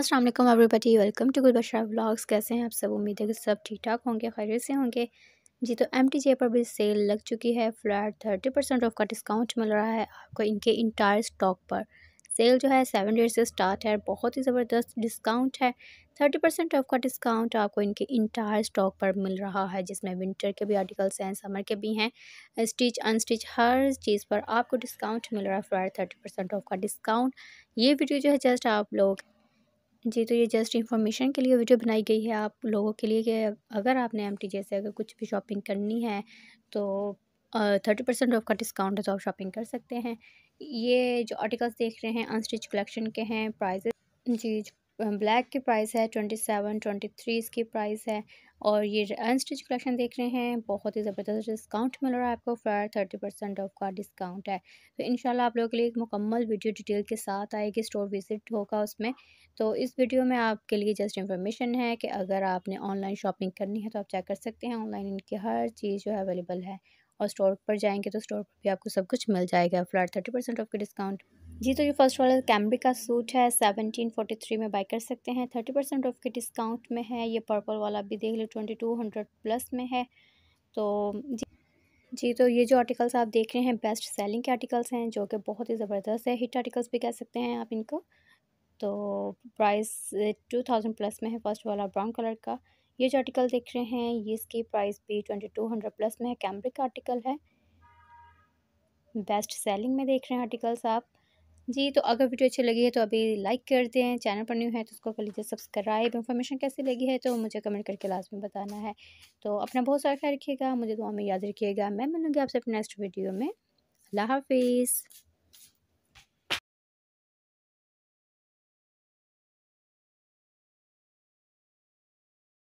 अस्सलाम वालेकुम everybody welcome to Bashra blogs कैसे हैं आप सब उम्मीद है कि सब ठीक ठाक होंगे खैरियत से होंगे जी तो एम पर भी सेल लग चुकी है फ्लैट थर्टी परसेंट ऑफ का डिस्काउंट मिल रहा है आपको इनके इंटायर स्टॉक पर सेल जो है सेवन डेज से स्टार्ट है बहुत ही ज़बरदस्त डिस्काउंट है थर्टी परसेंट ऑफ का डिस्काउंट आपको इनके इंटायर स्टॉक पर मिल रहा है जिसमें विंटर के भी आर्टिकल्स हैं समर के भी हैं स्टिच अनस्टिच हर चीज़ पर आपको डिस्काउंट मिल रहा है फ्लैट थर्टी परसेंट ऑफ का डिस्काउंट ये वीडियो जो है जस्ट आप लोग जी तो ये जस्ट इन्फॉर्मेशन के लिए वीडियो बनाई गई है आप लोगों के लिए कि अगर आपने एम टी से अगर कुछ भी शॉपिंग करनी है तो थर्टी परसेंट ऑफ का डिस्काउंट है तो आप शॉपिंग कर सकते हैं ये जो आर्टिकल्स देख रहे हैं अनस्टिच कलेक्शन के हैं प्राइजेस जी ब्लैक की प्राइस है ट्वेंटी सेवन ट्वेंटी थ्री इसकी प्राइस है और ये अनस्टिच कलेक्शन देख रहे हैं बहुत ही ज़बरदस्त डिस्काउंट मिल रहा है आपको फ्लैट थर्टी परसेंट ऑफ का डिस्काउंट है तो इन आप लोगों के लिए एक मुकम्मल वीडियो डिटेल के साथ आएगी स्टोर विज़िट होगा उसमें तो इस वीडियो में आपके लिए जस्ट इन्फॉर्मेशन है कि अगर आपने ऑनलाइन शॉपिंग करनी है तो आप चेक कर सकते हैं ऑनलाइन इनकी हर चीज़ जो है अवेलेबल है और स्टोर पर जाएंगे तो स्टोर पर भी आपको सब कुछ मिल जाएगा फ्लैट थर्टी परसेंट ऑफ के डिस्काउंट जी तो ये फर्स्ट वाला कैमरे का सूट है सेवनटीन फोर्टी थ्री में बाई कर सकते हैं थर्टी परसेंट ऑफ के डिस्काउंट में है ये पर्पल वाला भी देख लो ट्वेंटी टू हंड्रेड प्लस में है तो जी जी तो ये जो आर्टिकल्स आप देख रहे हैं बेस्ट सेलिंग के आर्टिकल्स हैं जो कि बहुत ही ज़बरदस्त है हिट आर्टिकल्स भी कह सकते हैं आप इनको तो प्राइस टू थाउजेंड प्लस में है फर्स्ट वाला ब्राउन कलर का ये जो आर्टिकल देख रहे हैं ये इसकी प्राइस भी ट्वेंटी टू हंड्रेड प्लस में है कैमरे का आर्टिकल है बेस्ट सेलिंग में देख रहे हैं आर्टिकल्स आप जी तो अगर वीडियो अच्छी लगी है तो अभी लाइक कर दें चैनल पर न्यू है तो उसको कर लीजिए सब्सक्राइब इन्फॉर्मेशन कैसी लगी है तो मुझे कमेंट करके लास्ट में बताना है तो अपना बहुत सारा ख्याल रखिएगा मुझे दुआ में याद रखिएगा मैं मिलूँगी आपसे अपने नेक्स्ट वीडियो में अल्लाह हाफिज़